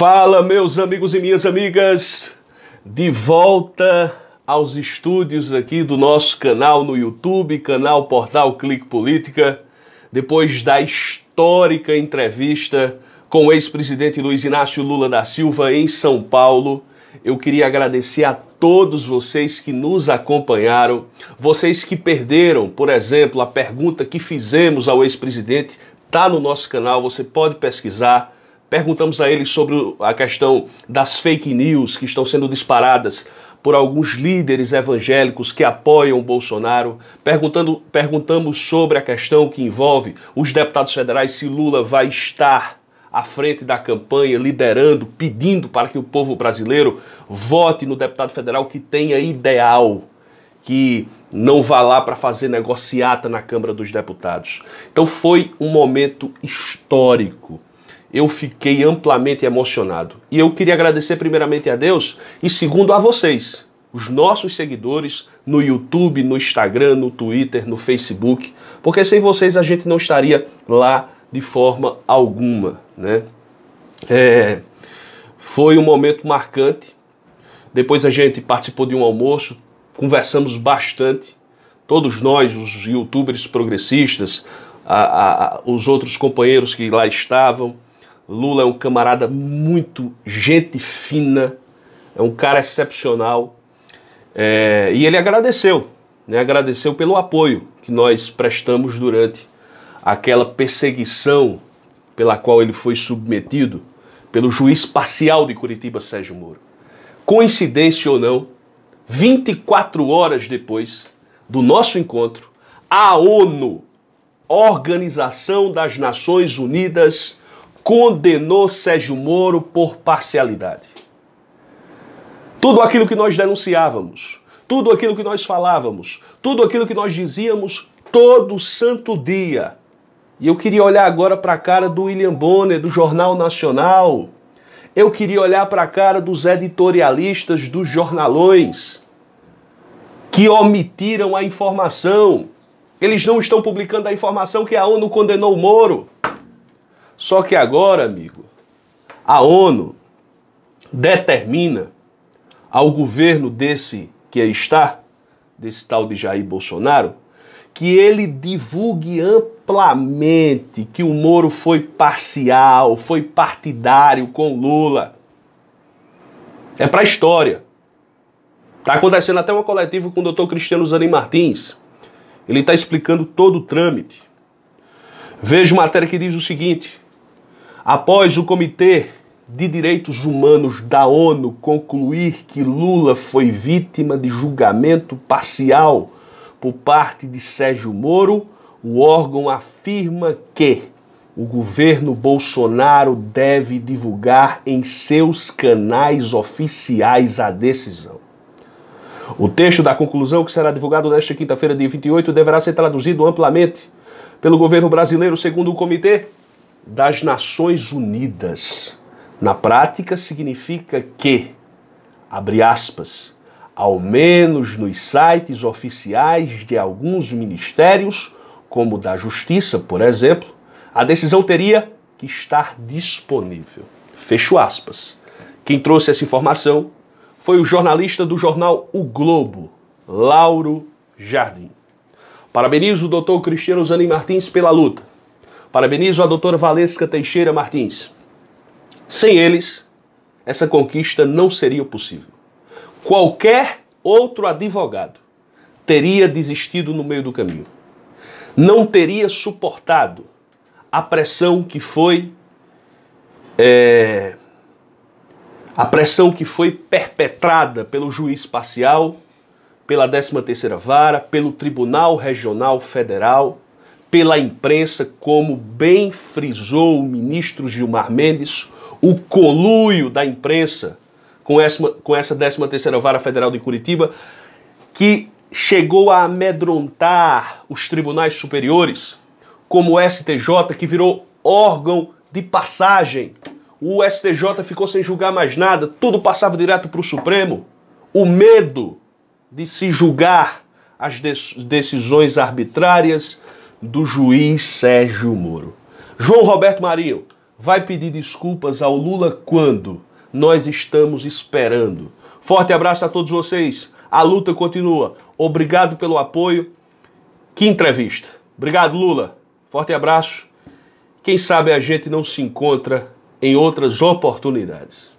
Fala, meus amigos e minhas amigas, de volta aos estúdios aqui do nosso canal no YouTube, canal Portal Clique Política, depois da histórica entrevista com o ex-presidente Luiz Inácio Lula da Silva em São Paulo. Eu queria agradecer a todos vocês que nos acompanharam, vocês que perderam, por exemplo, a pergunta que fizemos ao ex-presidente, tá no nosso canal, você pode pesquisar Perguntamos a ele sobre a questão das fake news que estão sendo disparadas por alguns líderes evangélicos que apoiam o Bolsonaro. Perguntando, perguntamos sobre a questão que envolve os deputados federais se Lula vai estar à frente da campanha, liderando, pedindo para que o povo brasileiro vote no deputado federal que tenha ideal, que não vá lá para fazer negociata na Câmara dos Deputados. Então foi um momento histórico eu fiquei amplamente emocionado. E eu queria agradecer primeiramente a Deus e segundo a vocês, os nossos seguidores no YouTube, no Instagram, no Twitter, no Facebook, porque sem vocês a gente não estaria lá de forma alguma, né? É, foi um momento marcante. Depois a gente participou de um almoço, conversamos bastante. Todos nós, os youtubers progressistas, a, a, a, os outros companheiros que lá estavam, Lula é um camarada muito gente fina, é um cara excepcional. É, e ele agradeceu, né, agradeceu pelo apoio que nós prestamos durante aquela perseguição pela qual ele foi submetido pelo juiz parcial de Curitiba, Sérgio Moro. Coincidência ou não, 24 horas depois do nosso encontro, a ONU, Organização das Nações Unidas, condenou Sérgio Moro por parcialidade. Tudo aquilo que nós denunciávamos, tudo aquilo que nós falávamos, tudo aquilo que nós dizíamos todo santo dia. E eu queria olhar agora para a cara do William Bonner, do Jornal Nacional. Eu queria olhar para a cara dos editorialistas dos jornalões que omitiram a informação. Eles não estão publicando a informação que a ONU condenou o Moro. Só que agora, amigo, a ONU determina ao governo desse que aí está, desse tal de Jair Bolsonaro, que ele divulgue amplamente que o Moro foi parcial, foi partidário com Lula. É para a história. Está acontecendo até uma coletiva com o Dr. Cristiano Zanin Martins. Ele está explicando todo o trâmite. Vejo matéria que diz o seguinte: Após o Comitê de Direitos Humanos da ONU concluir que Lula foi vítima de julgamento parcial por parte de Sérgio Moro, o órgão afirma que o governo Bolsonaro deve divulgar em seus canais oficiais a decisão. O texto da conclusão, que será divulgado nesta quinta-feira, dia 28, deverá ser traduzido amplamente pelo governo brasileiro, segundo o comitê, das Nações Unidas. Na prática, significa que, abre aspas, ao menos nos sites oficiais de alguns ministérios, como o da Justiça, por exemplo, a decisão teria que estar disponível. Fecho aspas. Quem trouxe essa informação foi o jornalista do jornal O Globo, Lauro Jardim. Parabenizo o doutor Cristiano Zanin Martins pela luta Parabenizo a doutora Valesca Teixeira Martins. Sem eles, essa conquista não seria possível. Qualquer outro advogado teria desistido no meio do caminho. Não teria suportado a pressão que foi. É, a pressão que foi perpetrada pelo juiz parcial, pela 13 terceira vara, pelo Tribunal Regional Federal pela imprensa, como bem frisou o ministro Gilmar Mendes, o coluio da imprensa com essa, com essa 13ª Vara Federal de Curitiba, que chegou a amedrontar os tribunais superiores, como o STJ, que virou órgão de passagem. O STJ ficou sem julgar mais nada, tudo passava direto para o Supremo. O medo de se julgar as decisões arbitrárias, do juiz Sérgio Moro. João Roberto Marinho vai pedir desculpas ao Lula quando? Nós estamos esperando. Forte abraço a todos vocês. A luta continua. Obrigado pelo apoio. Que entrevista. Obrigado, Lula. Forte abraço. Quem sabe a gente não se encontra em outras oportunidades.